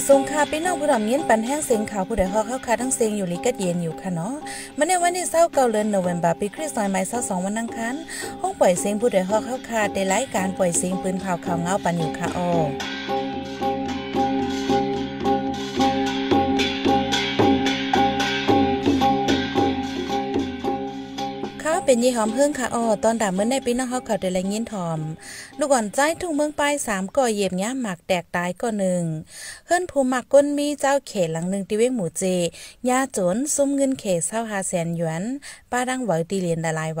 ยทรงค่ะพี่น้องผู้ดำเนียนปันแห้งเสียงข่าวผู้ใดฮอเข้าคาทั้งเสียงอยู่ลิกัดเย็นอยู่ค่ะเนาะมันในวันที่เศร้าเกาเลินโนเวมบาปีคริสต์ศักราช22วันอังคารห้องปล่อยเสียงผู้ใดฮอเข้าคาได้ไล่การปล่อยเสียงปืนเผาข่าวเงาปันอยู่ค่ะออเป็นยี่หอมเพิ่งค่ะอ๋อตอนด่าเมื่อในปีน้องเขาเขาเดลัยยินถอมลูกอ่อนใจทุ่งเมืองป้ายสามก่อเหยียบย่าหมักแตกตายก่อหนึ่งเฮิ่นภูหมักก้นมีเจ้าเขหลังหนึ่งตีเว้งหมูเจยาจนซุ้มเงินเขเศร้าหาแสนหยวนป้าดังไหวตีเหรียญดาลายไหว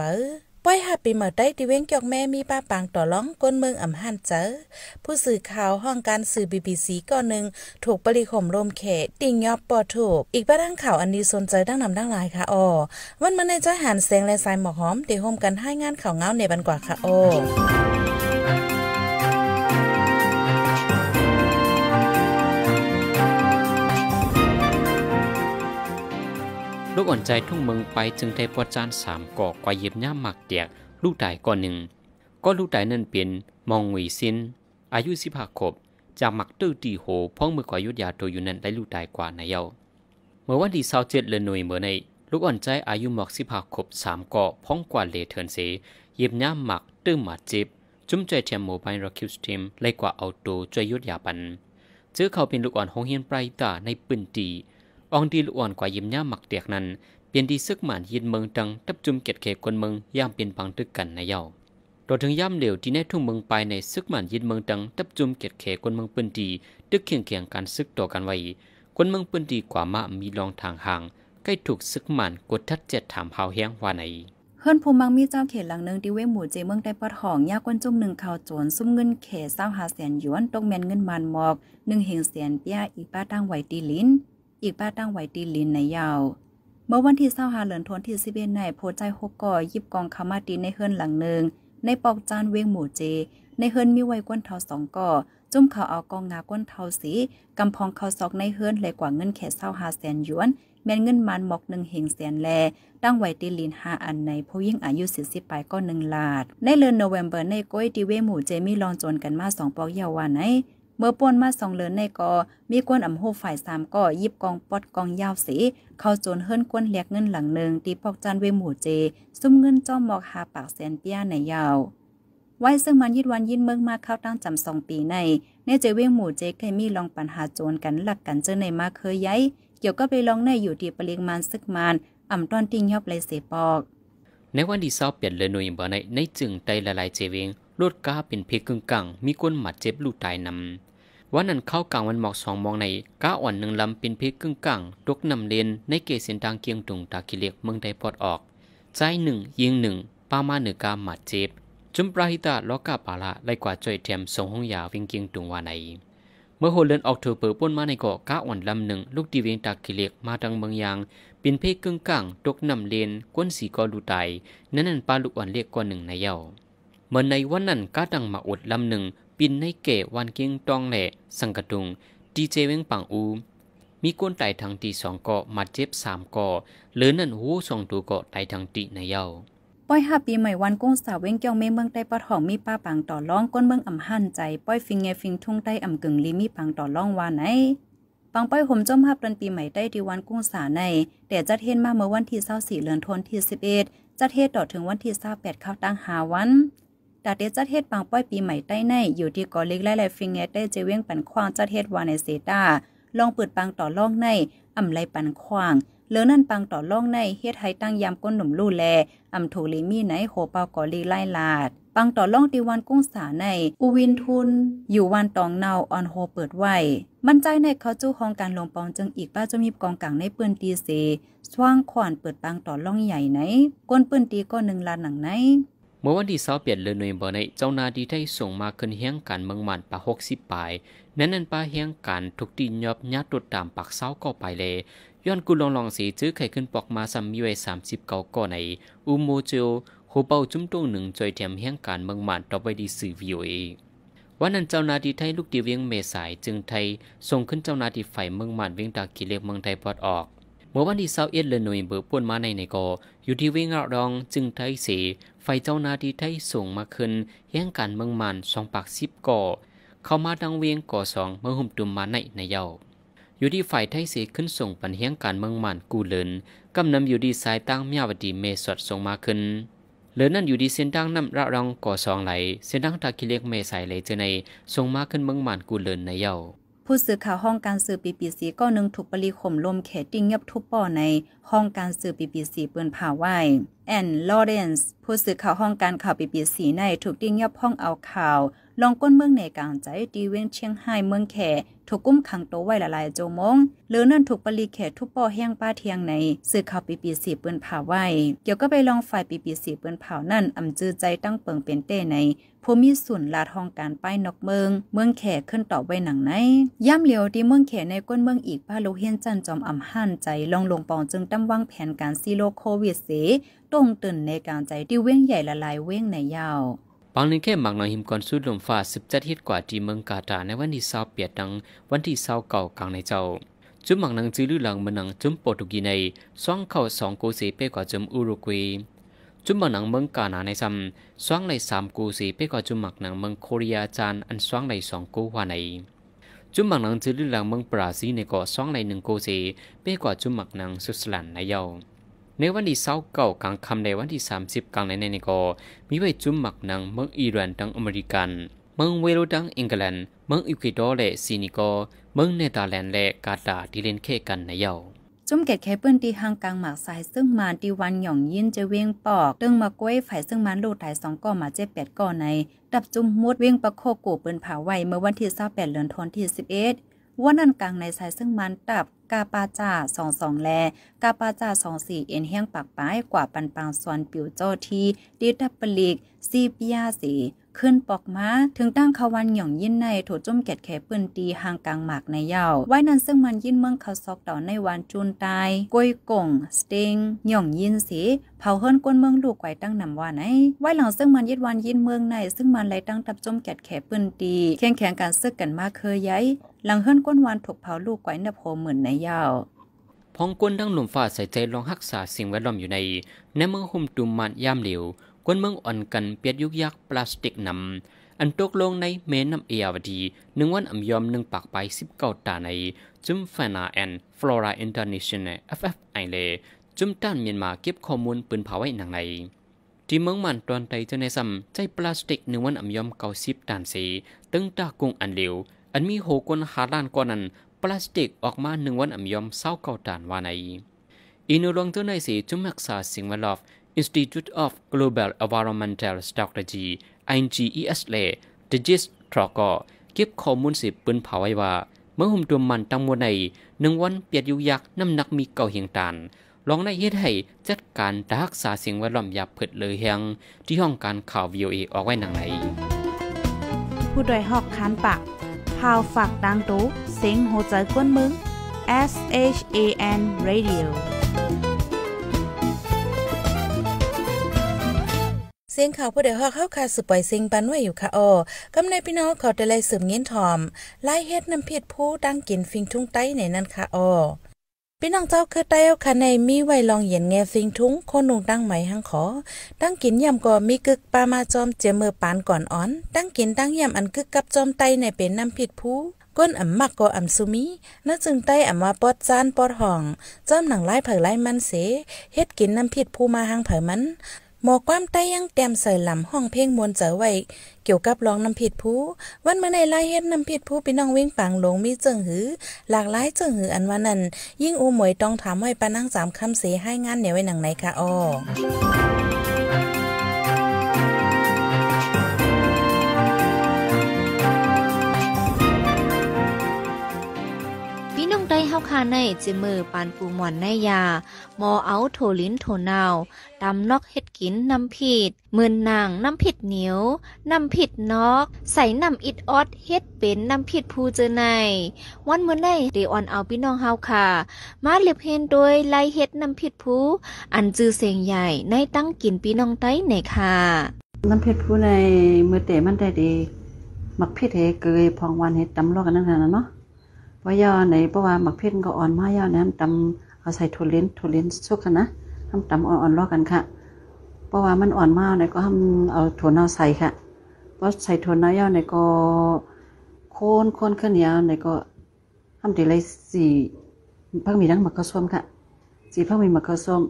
ป้อยหาปีเมื่อได้ดิเว้งเกี่ยวแม่มีป้าปางต่อร้องก้นเมืองอ่ำหันเจอผู้สื่อข่าวห้องการสื่อบีบีซีก่อนหนึ่งถูกปริข่มลมเขตติงยอบปอถูกอีกระเดังข่าวอันดีสนใจดังนำดังหลายค่ะอ๋อวันมันในจหันแสงและสายหมอกหอมเดี๋ยวโฮมกันให้งานข่าวเงาในบันกว่าค่ะอ๋อลูกอ่อนใจทุ่งเมืองไปจึงได้ประจานสามกอกกว่าเย็บย่าหมักเดียกลูกต่ก้อนหนึ่ง ก็ลูกต่เนั่นเป็นมองหวีซินอายุสิบหกขบจากหมักตื้อตีโหพ้องมือกว่ายุดยาตัวอยู่นั้นได้ลูกต่กว่าในเยาเมื่อวันที่สาวเจ็ดเลนหน่วยเมื่อในลูกอ่อนใจอายุหมอกสิบหกขบสามกอพ้องกว่าเลเทินเสเย็บย่าหมักตื้อหมาจิบจุ้มใจเทียมโมบายร็อกคิวสตรีมไล่กว่าเอาตัวจยยุดยาปันเจอเขาเป็นลูกอ่อนหงเฮียนไพรตาในปืนตีองดีลอ่อนกว่ายิ้มย่าหมักเตียกนั้น เปลี่ยนดีซึกหมานยินเมืองจังทับจุมเกตเขคนเมืองย่ามเปลี่ยนพังตึกกันในเย้าตัวถึงย่ามเหลวที่แนทุ่งเมืองไปในซึกหมานยินเมืองจังทับจุมเกตเขคนเมืองปืนดีตึกเขียงเขียงการซึกต่อกันไว้ คนเมืองปืนดีกว่ามามีลองทางห่าง ใกล้ถูกซึกหมานกดทัดเจ็ดถามเฮาแห้งว่าไหนเฮือนภูมังมีเจ้าเขตหลังหนึ่งที่เว้หมู่เจเมืองได้ปอดหองยากวนจุ่มหนึ่งเขาโจรซุ่มเงินเขตเศร้าหาแสนหยวน ตกแมนเงินมันหมอกหนึ่งเหงแสนเปียอีป้าตั้งไหวตีลิ้นอีกป้าตั้งไว้ตีลินในยาวเมื่อวันที่เศร้าหาเหลือนทวนที่ซีเบนในโพใจหกก่อยิบกองคามาตีในเฮือนหลังหนึ่ง ในปอกจานเวงหมู่เจ ในเฮือนมีไว้ก้นเท้าสองก่อจุ่มเขาเอากองงาก้นเท้าสีกำพองเขาซอกในเฮือนเลยกว่าเงินแค่เศร้าหาแสนหยวนแม่นเงินมันหมอกหนึ่งเหงแสนแล ตั้งไว้ตีลินหาอันในผู้ยิ่งอายุสิบสิบปลายก็หนึ่งลาด ในเดือนโนเวมเบอร์ในก้อยตีเวหมู่เจมีลองจนกันมาสองปอกยาวานไนเมื่อป่วนมาสองเหลือในกอมีกวนอ่ำโหฝ่ายสามก็ยิบกองปอดกองยาวสีเข้าโจนเฮิรนกวนเรียกเงินหลังหนึ่งตีพอกจันเวหมู่เจซุ้มเงินจ้อมหมอกหาปากแสนเปียในยาว ไว้ซึ่งมันยิดวันยิดเมืองมาเข้าตั้งจำสองปีในเนเจเวงหมู่เจเคยมีลองปัญหาโจรกันหลักกันเจอในมาเคยย้ายเกี่ยวก็ไปลองในอยู่ดีปริมาณซึกมานอ่ำต้อนติ้งยอบเลยเสปอก ในวันที่สอบเปลี่ยนเลยหน่วยบ่ในในจึงไตละลายเจเวงลดก้าเป็นเพกึ่งกังมีก้นหมัดเจ็บลูกตายนำวันนั้นเข้ากลางวันหมอกสองมองในก้าอ่อนหนึ่งลำปินพิกึ่งกลางดกนำเลนในเกศเสียนดังเกียงตุงตากิเลกเมืองไทยปอดออกใจหนึ่งยิงหนึ่งป้ามาเหนือกาหมาเจ็บจุมปราหิตาล้อกาปาละไล่กว่าจ่อยแถมส่งห้องยาวิ่งเกียงตุงวานในเมื่อโหเลนออกเถอเปิดป้นมาในเกาะก้าอ่อนลำหนึ่งลูกดีเวงตากิเลกมาดังเมืองยางปินเพศกึ่งกลางดกนำเลน ก้นสีกอดูไตนั่นนั่นปลาลูกอ่อนเรียกกว่าหนึ่งในเย้าเมื่อในวันนั้นก้าดังมาอดลำหนึ่งปินในเกวันเกียงตองแหล่สังกดุงดีเจเวงปังอู มีก้นไตทางตีสองเกาะมาเจ็บสามเกาะหรือนั่นหูสองตัวเกาะไตทางตีในเย้าป้อยห้าปีใหม่วันกุ้งสาวเว้งเกียวเมมืองใต้ปะทองมีป้าปังต่อร้องก้นเมืองอ่ำหั่นใจป้อยฟิงเงฟิงทุ่งใต้อ่ำกึ่งลีมีปังต่อร้องวานไหนปังป้อยห่มจมห้าปันปีใหม่ได้ดีวันกุ้งสาใน แต่จัดเทนมาเมื่อวันที่เศร้าสี่เลือนทนที่สิบเอ็ดจัดเทศต่อถึงวันที่เศร้าแปดเข้าตั้งหาวันดาเตจัดเฮ็ดปังป้อยปีใหม่ใต้ในอยู่ที่กอลิกไล่ไลฟิงเงเต้เจเวียงปันควางจัดเฮ็ดวานเซตาลองเปิดปังต่อล่องในอ่ำไรปันควางเลือนั่นปังต่อล่องในเฮ็ดไทยตั้งยามก้นหนุ่มลู่แลอ่ำถูลีมีไหนโหเปากอลีไล่ลาดปังต่อล่องตีวันกุ้งสาในอูวินทุนอยู่วันตองเนาออนโฮเปิดไว้มั่นใจในเขาจู้ของการลงปองจึงอีกป้าจะมีกองกลางในปืนตีเซสว่างขวานเปิดปังต่อล่องใหญ่ไหนก้นปืนตีก็หนึ่งลานหนังไหนเมื่อวันที่เสาเปลี่ยนเลืหน่วยเบอร์ในเจ้านาดีได้ส่งมาขึ้นเฮียงการเมืองมันปะหกสิบปลาย นั้นนั้นปะเฮียงการทุกที่ยอบยัดตดตามปากเสาก็ไปเลย ย้อนกูลองลองสีซื้อไข่ขึ้นปอกมาซ้ำมีไว้สามสิบเก้าก็ในอุโมจิโฮเปาจุ้มตรงหนึ่งจอยแถมเฮียงการเมืองมันต่อไปดีสื่อวิวเอวันนั้นเจ้านาดีไทยลูกดีเวียงเมษายจึงไทยส่งขึ้นเจ้านาดีฝ่ายเมืองมันเวียงตากิเลกเมืองไทยปอดออกเมื่อวันที่าวเดเลนหน่วยเบอร์ป่วนมาในในกออยู่ที่เวงราดองจึงไทยเสไฟเจ้านาที่ไทยส่งมาขึ้นแย่งการเมืองมันสองปากสิบก่อเข้ามาดังเวียงก่อสองเมืองหุ่มตุมมาในในเยาอยู่ที่ฝ่ายไทยเสขึ้นส่งปันเฮียงการเมืองมันกูเลินกำนำอยู่ดีสายตั้งเมียวดีเมสดส่งมาขึ้นเหลนนั่นอยู่ดีเส้นดังน้ำระรองก่อสองไหล เส้นดังตาคิเล็กเมสายไหลเจในส่งมาขึ้นเมืองมันกูเลินในเยาผู้สื่อข่าวห้องการสื่อปีปีสีก็นึงถูกปรีข่มลมเขตติ้งเงียบทุบป่อในห้องการสื่อปีปีสีเปืนผ่าไหวแอนลอเรนซ์ผู้สื่อข่าวห้องการข่าวปีปีสีในถูกดิ้งยับห้องเอาข่าวลองก้นเมืองในกลางใจดีเว้นเชียงไฮ้เมืองแขถูกกุ้มขังโตไว้ละลายโจมง หรือนั่นถูกปลีแขทุบปอแห้งป้าเทียงในสื่อข่าวปีปีสีเปืนผ่าไว้เกี่ยวก็ไปลองฝ่ายปีปีสีเปืนเผานั่นอำจือใจตั้งเปิงเป็นเต้ในผู้มีส่วนลาทองการป้ายนกเมือง เมืองแขขึ้นต่อไว้หนังไหนย่ำเหลียวที่เมืองแขในก้นเมืองอีกป้าลูเฮียนจันจอมอำหั่นใจลองลงปองจึงตั้มวางแผนการซีโรโควิดเสตรงตื่นในการใจดิเว้งใหญ่ละลายเว้งในยาวปังลิงแค่หมักหนังหิมกอนสุดลมฟ้าสิบจัดฮิตกว่าที่เมืองกาตาในวันที่เศร้าเปียดดังวันที่เศร้าเก่ากลางในเจ้า จุ่มหมักหนังจื้อลือหลังมันหนังจุ่มโปรตุกีในว่างเข้าสองกูสีเป้กว่าจุ่มอุรุกวีจุ่มหมักหนังเมืองกาหนาในซ้ำว่างในสามกูสีเป้กว่าจุ่มหมักหนังเมืองโคเรียจานอันสว่างในสองโกวาใน จุ่มหมักหนังจื้อลือหลังเมืองปราซีในเกาะสว่างในหนึ่งกูสีเป้กว่าจุ่มหมักหนังสุสานในเยาในวันที่เสาร์เก่ากลางคำในวันที่ 30 กลางในในนก็ มีไว้ จุ่มหมักหนังเมืองอิหร่านดังอเมริกัน เมืองเวลูดังอังกฤษ เมืองอุกิดและซีนิโก เมืองเนเธอร์แลนด์และกาตาที่เล่นเค่กันในเยาจุ่มเกตแค่เปื้อนตีห่างกลางหมากสายซึ่งมาตีวันหย่องยินจะเวียงปอกเรื่องมาก้วยฝ่ายซึ่งมันโลดถ่ายสองก่อมาเจ็แปดก่อในดับจุ่มมุดเวียงประโคกูเปื้นผาไวเมื่อวันที่28เดือนธันวาคมที่ 11 วันนั้นกลางในสายซึ่งมันตับกาปาจ่าสองสองแล กาปาจ่าสองสี่เอ็นเฮียงปากป้ายกว่าปันปัง่วนปิวโจที่ ดิทับปลิกซีปิยาสีขึ้นปอกมาถึงตั้งขวันหย่องยินในโถจุ่มเกดแขปืนตีห่างกลางหมากในเยาไว้นั้นซึ่งมันยินเมืองเขาซอกต่อในวันจูนตาย กวยกงสติง หย่องยินสีเผาเฮิรนก้นเมืองลูกไกวตั้งนำว่าไหนไว้หลังซึ่งมันยึดวันยินเมืองใน ซึ่งมันไหลตั้งตับจุ่มเกดแขปืนตีแข่งแข่งการซึกกันมากเคยย้าย หลังเฮิรนก้นวันถูกเผาลูกไกวนับโหเหมือนในเยาพองกวนดังหนุ่มฝาใส่ใจลองรักษาสิ่งแวดล้อมอยู่ใน ในเมืองหุ่มตุมมันย่ามเหลวคนเมืองอ่อนกันเปียดยุกยักพลาสติกนำอันตกลงในเมน้ำเอียวดีหนึ่งวันอัมยอมหนึ่งปากไปสิบเก้าตาในจุมฟานาแอนฟลอราอินเตอร์เนชั่นแนลเอฟเอเลจุมต้านเมียนมาเก็บข้อมูลปืนเผาไว้หนังในที่เมืองมันตอนใดจะในซ้ำใจพลาสติกหนึ่งวันอัมยอมเก้าสิบตานสี ตึงตากุงอันเหลว อันมีโหกนหาล้านก้อนนั้นพลาสติกออกมาหนึ่งวันอัมยอมเศร้าเก้าตานวาในอินูลงเจ้าในสีจุมรักษาสิ่งแวดล้อม Institute of Global Environmental Strategy INGESLA ดิจิสทรอกอเก็บข้อมูลสิบปืนเผาไว้ว่า เมื่อหุ่มตัวมันตั้งมวในหนึ่งวันเปียดยุยักน้ำหนักมีเก่าเหียงตันลองในเฮ็ดให้จัดการรักษาสิ่งแวดล้อมยาเพิดเลยเฮียงที่ห้องการข่าว VOA ออกไว้หนังไหนผู้โดยหอกคานปากพาวฝากดังตู้เซ็งโหใจกวนมึง S H A N Radio สียงข่าวผู้เดือดฮอกเข้าคาสืบปล่อยสิยงปันไว้อยู่ค่ะอ้อกาในพี่น้องเขาแต่เลยสืบเงี้ยนถอมไล่เฮ็ดน้ำเพิยดผู้ดังกินฟิงทุ่งไต้ในนั้นค่ะอ้อพี่น้องเจ้าคือไต้เอาค่ะในมีไว้ลองเหยียนแง่ฟิงทุ้งคนหนุ่งตั้งไหมหังขอตั้งกินย่ำก็มีกึกปามาจอมเจมือปานก่อนอ่อน ตั้งกินตั้งย่ำอันกึกกับจอมไตในเป็นน้ำผิดผู้ ก้นอ่ำมักก็อ่ำซุมี น่าจึงไต้อ่ำมาปอดจานปอดห่อง จอมหนังไล่เผยไล่มันเสเฮ็ดกินน้ำผิดผู้มาหังเผยมันหมอความใต้ยังแต้มใส่หลำห้องเพ่งมวลเจอไว้ เกี่ยวกับร้องน้ำผิดผู้วันเมื่อในไล่เฮ็ดน้ำผิดผู้พี่น้องวิ่งปังหลงมีเจิงหือ หลากหลายเจิงหืออันว่านั้นยิ่งอูหมวยต้องถามไว้ปานั่งสามคำเสให้งานเนี่ยไว้หนังไหนคะอ้อค่าในจิมือปานปูหมอนในยา มอเอาโถลิ้นโถนาวดำนอกเฮ็ดกินน้ำผิด มือนนางน้ำผิดเหนียวน้ำผิดนอกใส่น้ำอิดออดเฮ็ดเป็นน้ำผิดผู้เจอใน วันเมื่อในเดีออนเอาพี่น้องเฮาค่ะ มาเล็บเฮนโดยไลเฮ็ดน้ำผิดผู้อันจือเสียงใหญ่ในตั้งกินพี่น้องไต้ไนค่ะ น้ำผิดรผู้ในเมื่อเตะมันได้ดีมักเพชเฮเกยพองวันเฮ็ดตำลอกกันนั่นนะเนาะาะยาไหนปะว่าหมักเพ่นก็อ่อนมายเน่ยตำเอาใส่ถั่วเลี้ยนถั่วเลี้ยนสุกกันนะทำตำอ่อนๆรอกันค่ะ เพราะว่ามันอ่อนมากเนี่ยก็ทำเอาถั่วเน่าใส่ค่ะ เพราะใส่ถั่วเน่าย่อเนี่ยก็โค่นโค่นขึ้นยาวเนี่ยก็ทำตีเลยสี่พักมีดังหมักข้าวส้มค่ะ สี่พักมีหมักข้าวส้ม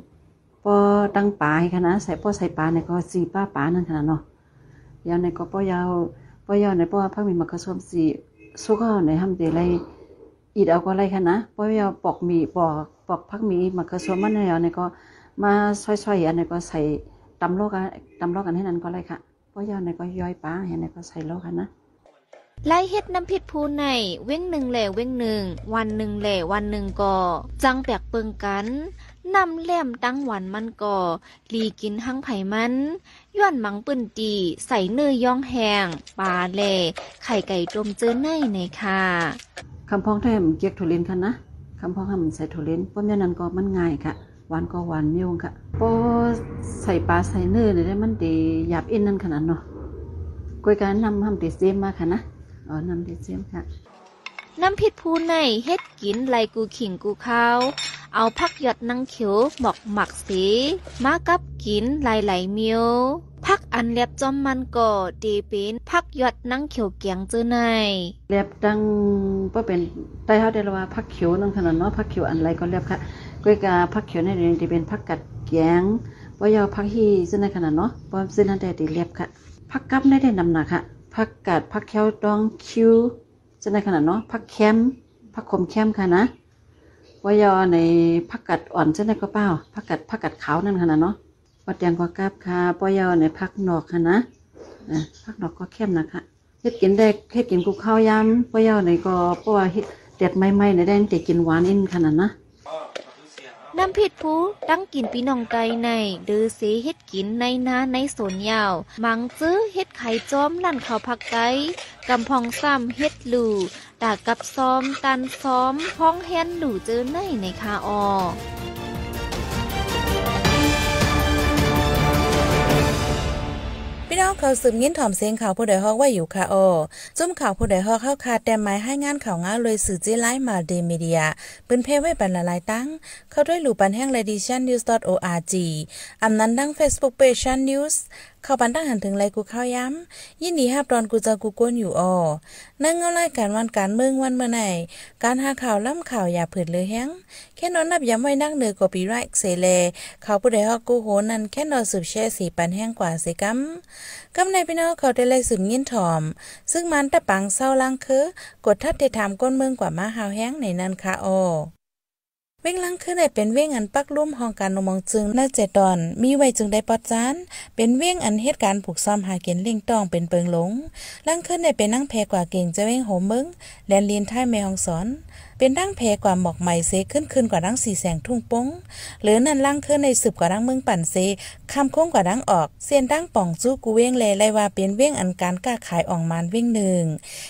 พอตั้งปลาให้คณะใส่พอใส่ปลาเนี่ยก็สี่ป้าปลานั่นขนาดเนาะยาวเนี่ยก็พอยาวพอยาวเนี่วพอพักมีหมักข้าวส้มสี่สุกก็ในทำตีเลยอีดเอาก็ไรคะนะ เพราะว่าปอกมีปอกปอกพักมีมันก็สวมมันนี่ยเนี่ยก็มาซอยๆอันนี้ก็ใส่ตำโลกันตำโลกันให้นั้นก็อะไรค่ะเพราะยาีในก็ย่อยป้าเห็นในก็ใส่โลกันนะไล่เฮ็ดน้ำพิษพูในเว้งหนึ่งแหล่เว้งหนึ่งวันหนึ่งแหล่วันหนึ่งก่อจังแปลกเปิงกันนำแหลมตั้งหวันมันก่อลีกินหั่งไผ่มันย้อนมังปืนตีใส่เนื้อย่องแหงปลาแหล่ไข่ไก่ตมเจอในในค่ะคำพ้องแท้มันเกียกถั่วเลนค่ะนะคำพ้องค่ะมันใส่ถั่วเลนป้อมยานั้นก็มันง่ายค่ะหวานก็หวานนิวค่ะป้อใส่ปลาใส่เนื้อเนี่ยได้มันดีหยาบอินนั่นขนาดเนาะกวยการนำทำติเซียมมาค่ะนะอ๋อนำติเซียมค่ะน้ำผิดพูนในเฮ็ดกินไลกูขิงกูข้าวเอาพักหยดนังเขียวหมอกหมักสีมากับกินหลายๆมิวพักอันเล็บจอมมันก่ดตีปินพักหยดนังเขียวเกียงเจอในเล็บดังก็เป็นใต้เ้าได้ลว่าพักเขียวนั่งถนนเนาะพักเขียวอันไรก็เล็บค่ะก้ยกาพักเขียวในเร่อนดีเป็นพักกัดแกงว่ายาพักฮีซึ่งในขนาดเนาะปอมซึ่งนั่นแต่ตีเล็บค่ะพักกับในได้นำหนักค่ะพักกัดพักเขียวดองคิวซึ่งในขนาดเนาะพักแคมพักขมแคมค่ะนะวยอในผักกัดอ่อนใช่ไหมก็เป้าผักกัดผักกัดขาวนั่นขนาดเนาะวัดยังก็กาบค่ะวยอในผักนอกค่ะนะผักนอกก็เข้มนะคะเฮ็ดกินได้เฮ็ดกินกุ้งข้าวยำวยอในก็ปพวเฮ็ดเด็ดใหม่ๆในได้แต่กินหวานอินขนาดนะน้ำผิดผู้ตั้งกินปีนองไก่ในหรือเสเฮ็ดกินในนาในสวนยาว มังซื้อเฮ็ดไข่จอมลั่นเขาผักไก่กำพองซ้ำเฮ็ดหลู่ตากับซ้อมตันซ้อมพ้องแฮนหลู่เจอในในคาออพี่น้องเขาสืบยิ้นถ่อมเสียงข่าวผู้ใดฮอกววาอยู่ค่ะโอจุ่มข่าวผู้ใดฮอกเข้าคาแต่ไม้ให้งานข่าวง้าเลยสื่อจีไลมาเดมีเดียปืนเพไว้ปันละลายตั้งเข้าด้วยหลู่ปันแห้งเลดิชันนิวส์ .org ออานั้นดังเฟบุ๊กเ o o ช p a นนิวส์เข้าปันตั้งหันถึงไรกูเข้าย้ำยินดีฮับดอนกูจะกูก้นอยู่อ่อนั่งเงาไล่การวันการเมืองวันเมื่อไหนการหาข่าวล่ำข่าวอย่าเผิดเลยแฮงแค่นอนนับย้ำไว้นั่งเหนือกอปีไรเสเลเขาผู้ใดฮอกกูโหนั่นแค่นอนสืบแช่สีปันแห้งกว่าเสกัมกัมในพี่น้องเขาได้ไล่สืบยินถอม ซึ่งมันตะปังเศร้าลังคือกดทัดเทถามก้นเมืองกว่ามาหาวแห้งในนันค่ะอ่อเว้งลังขึ้นได้เป็นเว้งอันปักลุ่มห้องการนมองจึงน่าเจตอนมีไว้จึงได้ปอดจาน เป็นเว้งอันเหตุการณ์ผูกซ่อมหาเกณฑ์เล่งต้องเป็นเปิงหลงลังขึ้นได้เป็นนั่งแพกว่าเก่งจะเว้งโหมมึง แลนลีนท้ายแม่ห้องสอนเป็นดั้งเพกว่าหมอกใหม่เซขึ้นคืนกว่าดั้งสีแสงทุ่งป้งหรือนันล่างขึ้นในสืบกว่าดั้งเมืองปั่นเซคำโค้งกว่าดั้งออกเส้นดั้งป่องจู้กูเว้งเลไลว่าเป็นเว้งอันการกล้าขายออกมานเว้งหนึ่ง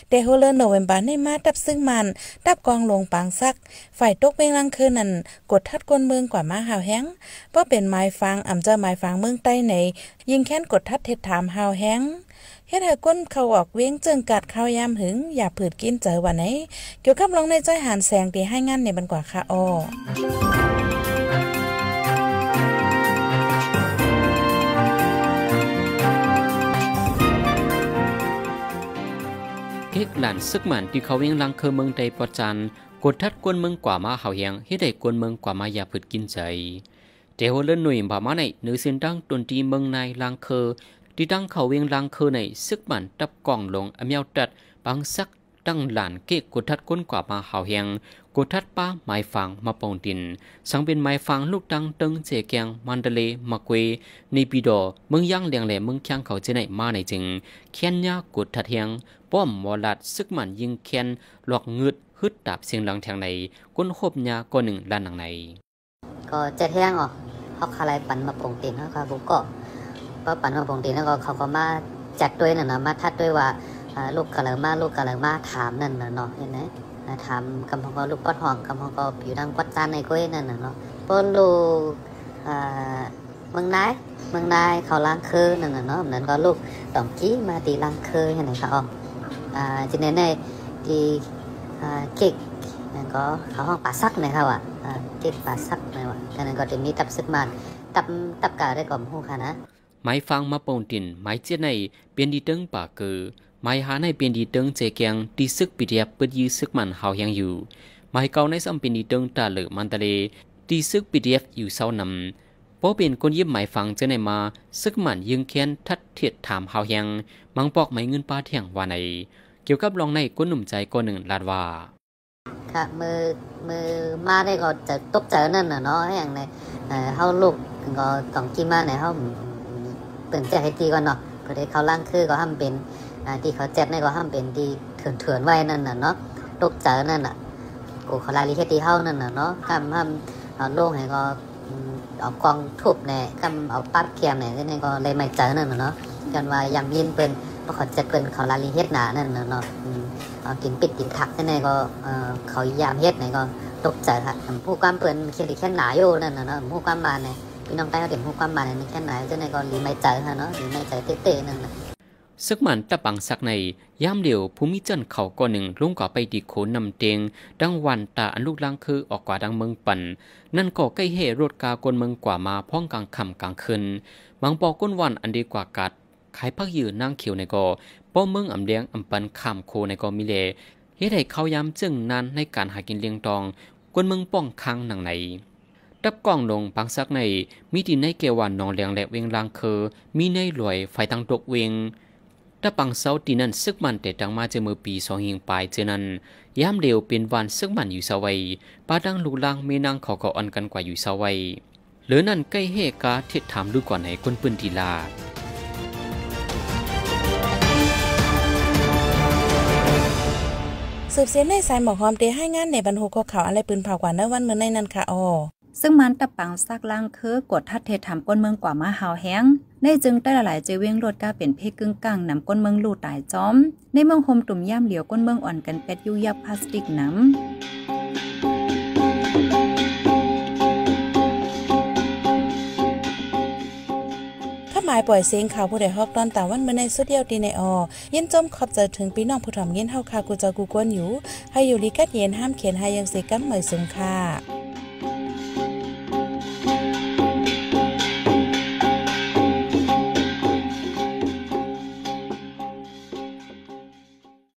เดโฮเลอร์โนเวมบาในมาดับซึ่งมันดับกองลงปางซัก ฝ่ายตกเว้งล่างขึ้นนั่นกดทัดก้นเมืองกว่ามาหาวแห้งเพราะเป็นไม้ฟางอ่ำเจ้าไม้ฟางเมืองใต้ในยิงแค้นกดทัดเท็ดถามหาวแห้งเฮ็ดให้ก้นเขาออกเวงจึงกัดเขายามหึง อย่าผืดกินเจอวันไหนเกี่ยวกับลองในใจหานแสงตีให้งานในบันกว่าค่ะอ้อเอกหลานซึกหมันที่เขาเวียงลังเคอเมืองใดประจันกดทัดกวนเมืองกว่ามาเฮาเฮียงเฮ็ดให้กวนเมืองกว่ามาอย่าผืดกินใจเตโฮเลนหนุ่ยบ่ามาในหนือเส้นดังตนตีเมืองในลังเคอที่ตั้งเขาเวียงลังคือในซึกมันตับกล่องลงอเมียวตัดบังซักตั้งหลานเกกกดทัดก้นกว่ามาหาวเฮียงกุทัดป้าไมยฟังมาปองดินสังเป็นไมยฟังลูกดังตึงเจแกงมันเดเลมาเกวนีปีดอ มึงย่างเลียงแหล่มึงแข้งเขาเจไนมาในจึงแค้นยากุทัดเฮียงป้อมมอลัดซึกมันยิงแค้นหลอกเงืดฮึดดาบเสียงหลังแทงในก้นโคบยากนหนึ่งล้านหนังในก็เจ็ดเงอ๋อเขาคาไลปันมาปองตินเขาคาบุกก็ก็ปันขางปงตีนั่นก็เขาก็มาจัดด้วยน่ะเนาะมาทัดด้วยว่าลูกกะเหลืมาลูกกะเหลืมาถามนั่นนะเนาะเห็นไหมถามคำพงก็ลูกปัดห่องคำพงก็ผิวดังปัดจานในก้ยนั่นนะเนาะเปิ้นลูกเมืองนายเมืองนายเขาล้างคือนั่นนะเนาะนั่นก็ลูกตอมกี้มาตีล้างคือเห็นไหมคะอ๋อาจีเน่เน่ตีเก๊กนั่นก็เขาห้องป่าซักนะครับอ่ะเก๊กป่าซักนะว่ะนั่นก็จะมีตับซึกมาตับตับกาได้ก่อมหูค่ะนะไม้ฟังมาปนงตินไม้เจียในเปียนดีเติงป่าเกอไม้หาในเปียนดีเติงเจแกงตีซึกปิเดียบเปิดยื้อซึกมันเฮายังอยู่ ไม้เก่าในซ้ำเปียนดีเติงตาเหลือมันตะเลตีซึกปิเดียบอยู่เศร้านำพอเป็นคนยิบไม้ฟังเจในมาซึกมันยึงแคนทัดเทียดถามเฮายังมังปอกไม้เงินป้าเทียงว่าใน เกี่ยวกับลองในก้นหนุ่มใจก้นหนึ่งลาดว่าค่ะมือมือมาได้ก็จะตกใจนั่นน่ะเนาะอย่างในเฮาลูกก็ต้องกินมาในเฮาตื่นเจกให้ดีก่อนเนาะก็ได้เขาล่างคือก็ห้ามเป็นที่เขาเจ็บในก็ห้ามเป็นที่เถื่อนเถื่อนไว้นั่นน่ะเนาะ ตกเจอนั่นน่ะ กูเขาลายลิเทตีเฮานั่นน่ะเนาะ กำห้ามโล่งให้ก็เอากองทุบเนี่ยกำเอาปั๊บเคียมเนี่ยนี่ก็เลยไม่เจอนั่นน่ะเนาะ จนว่ายังยินเป็นพะเขาเจ็บเป็นเขาลายลิเฮตหนานั่นน่ะเนาะกินปิดกินถักนี่ก็เขายามเฮ็ดนหนก็ตกใจค่ะผู้กวามเปิ่นครดแค่หนาโย่นั่นน่ะเนาะผู้กวามมาเนี่ย trong tay điểm hôm qua màn à y mình cái này cho nên còn lý máy cháy ha nó lý máy cháy tê tê nên n à ซึกมันตะปังสักในย่ามเดียวภูมิจันเขาก่อหนึ่งลุงก่อไปดีโคนํำเตียงดังวันตาอันลูกล่างคือออกกว่าดังเมืองปั่นนั่นก่อใกล้เหรถกากนเมืองกว่ามาพ้องกลางคํำกลางคืนบางปอก้นวันอันดีกว่ากัดขายพักยืนนั่งเขียวในก่อป้อมเมืองอ่ำเลี้ยงอ่ำปันคำโคในก่อมิเลเฮ็ดให้เขาย้ำจึงนานในการหากินเลี้ยงตองกวนเมืองป้องคังหนังไหนดับกล่องลงปังซักในมีดินในเกวันนองแรงและเวงลางเคอมีในรวยไฟตังตกเวงดับปังเสาดีนันซึกมันแต่ดังมาเจอมือปีสองเฮงปลายเจอนั้นย้มเร็วเป็นวันซึกมันอยู่สวัย ป้าดังลูกลางเมนางเขาก็อันกันกว่าอยู่สวัยเหลือนั่นใกล้เฮกาเทิดถามดูก่อนใหนคนปืนทีลา สืบเสียในสายหมอกหอมเตให้งานในบรรทุกข่าวอะไรปืนเผากว่าในวันเมื่อในนั้นค่ะอ๋อซึ่งมันตะปังซักล่างคือ กดทัดเททำก้นเมืองกว่ามาหาวแห้ง ในจึงได้หลายเจวิ่งรถก้าเป็นเพกึ่งกลางนำก้นเมืองลู่ตายจอม ในเมืองโฮมตุ่มย่ามเหลียวก้นเมืองอ่อนกันเป็ดยุยับพลาสติกน้ำาหมายปล่อยเสียงข่าวผู้ใดฮอกตอนตาวันเมื่อในสุดเดียวดีในออเย็นจมขอบใจถึงพี่น้องผู้ถ่อมเย็นเฮาคากูจะกูกวนอยู่ ให้อยู่ลีกัดเย็นห้ามเขียนให้ยังเสกัมเหมยสูงค่ะ